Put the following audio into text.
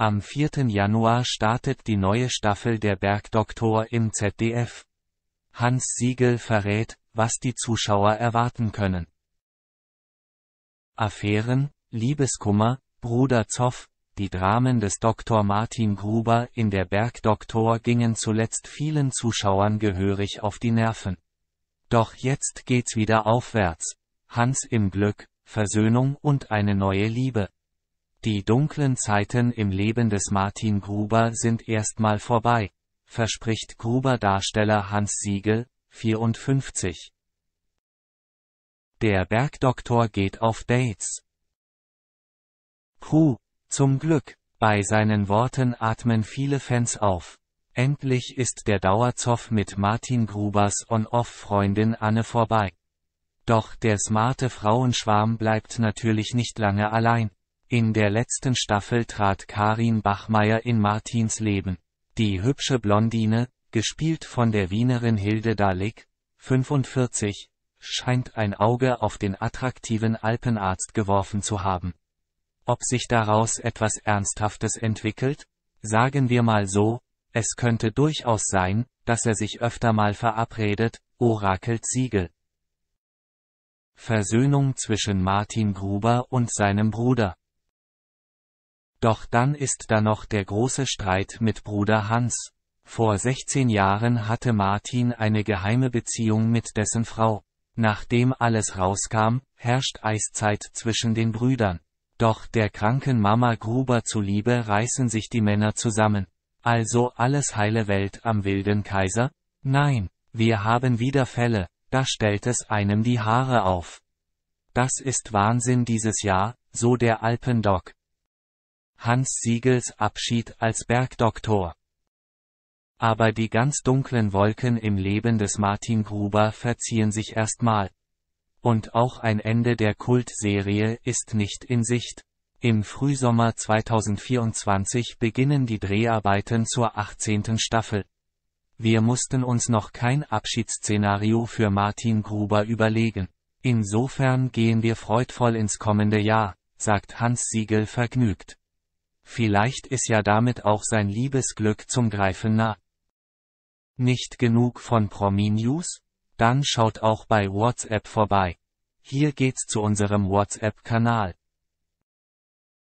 Am 4. Januar startet die neue Staffel der Bergdoktor im ZDF. Hans Siegel verrät, was die Zuschauer erwarten können. Affären, Liebeskummer, Bruder Zoff, die Dramen des Dr. Martin Gruber in der Bergdoktor gingen zuletzt vielen Zuschauern gehörig auf die Nerven. Doch jetzt geht's wieder aufwärts. Hans im Glück, Versöhnung und eine neue Liebe. Die dunklen Zeiten im Leben des Martin Gruber sind erstmal vorbei, verspricht Gruber-Darsteller Hans Siegel, 54. Der Bergdoktor geht auf Dates. Puh, zum Glück, bei seinen Worten atmen viele Fans auf. Endlich ist der Dauerzoff mit Martin Grubers On-Off-Freundin Anne vorbei. Doch der smarte Frauenschwarm bleibt natürlich nicht lange allein. In der letzten Staffel trat Karin Bachmeier in Martins Leben. Die hübsche Blondine, gespielt von der Wienerin Hilde Dalik, 45, scheint ein Auge auf den attraktiven Alpenarzt geworfen zu haben. Ob sich daraus etwas Ernsthaftes entwickelt? Sagen wir mal so, es könnte durchaus sein, dass er sich öfter mal verabredet, orakelt Siegel. Versöhnung zwischen Martin Gruber und seinem Bruder. Doch dann ist da noch der große Streit mit Bruder Hans. Vor 16 Jahren hatte Martin eine geheime Beziehung mit dessen Frau. Nachdem alles rauskam, herrscht Eiszeit zwischen den Brüdern. Doch der kranken Mama Gruber zuliebe reißen sich die Männer zusammen. Also alles heile Welt am wilden Kaiser? Nein, wir haben wieder Fälle, da stellt es einem die Haare auf. Das ist Wahnsinn dieses Jahr, so der Alpendoc. Hans Siegels Abschied als Bergdoktor. Aber die ganz dunklen Wolken im Leben des Martin Gruber verziehen sich erstmal. Und auch ein Ende der Kultserie ist nicht in Sicht. Im Frühsommer 2024 beginnen die Dreharbeiten zur 18. Staffel. Wir mussten uns noch kein Abschiedsszenario für Martin Gruber überlegen. Insofern gehen wir freudvoll ins kommende Jahr, sagt Hans Siegel vergnügt. Vielleicht ist ja damit auch sein Liebesglück zum Greifen nah. Nicht genug von Promi News? Dann schaut auch bei WhatsApp vorbei. Hier geht's zu unserem WhatsApp-Kanal.